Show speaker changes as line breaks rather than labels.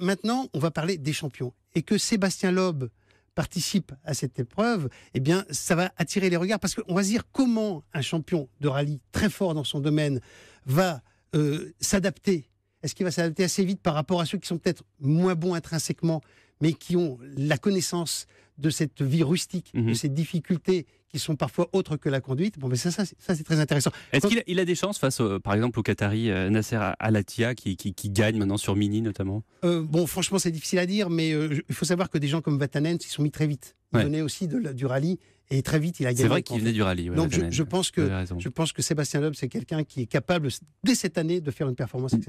Maintenant, on va parler des champions. Et que Sébastien Loeb participe à cette épreuve, eh bien, ça va attirer les regards parce qu'on va se dire comment un champion de rallye très fort dans son domaine va euh, s'adapter est-ce qu'il va s'adapter assez vite par rapport à ceux qui sont peut-être moins bons intrinsèquement, mais qui ont la connaissance de cette vie rustique, de mhm. ces difficultés qui sont parfois autres que la conduite. Bon, mais ça, ça, c'est très intéressant. Est-ce qu'il a, des
chances face, euh, par exemple, au Qatari euh, Nasser Alatia, qui, qui, gagne maintenant sur Mini notamment
euh, Bon, franchement, c'est difficile à dire, mais il faut savoir que des gens comme Vatanen s'y sont mis très vite. Il ouais. aussi de du rallye et très vite, il a gagné. C'est vrai qu'il venait
du rallye.
Donc, je, pense que, je
pense que Sébastien Loeb, c'est quelqu'un qui est capable, dès cette année, de faire une performance mm. exceptionnelle.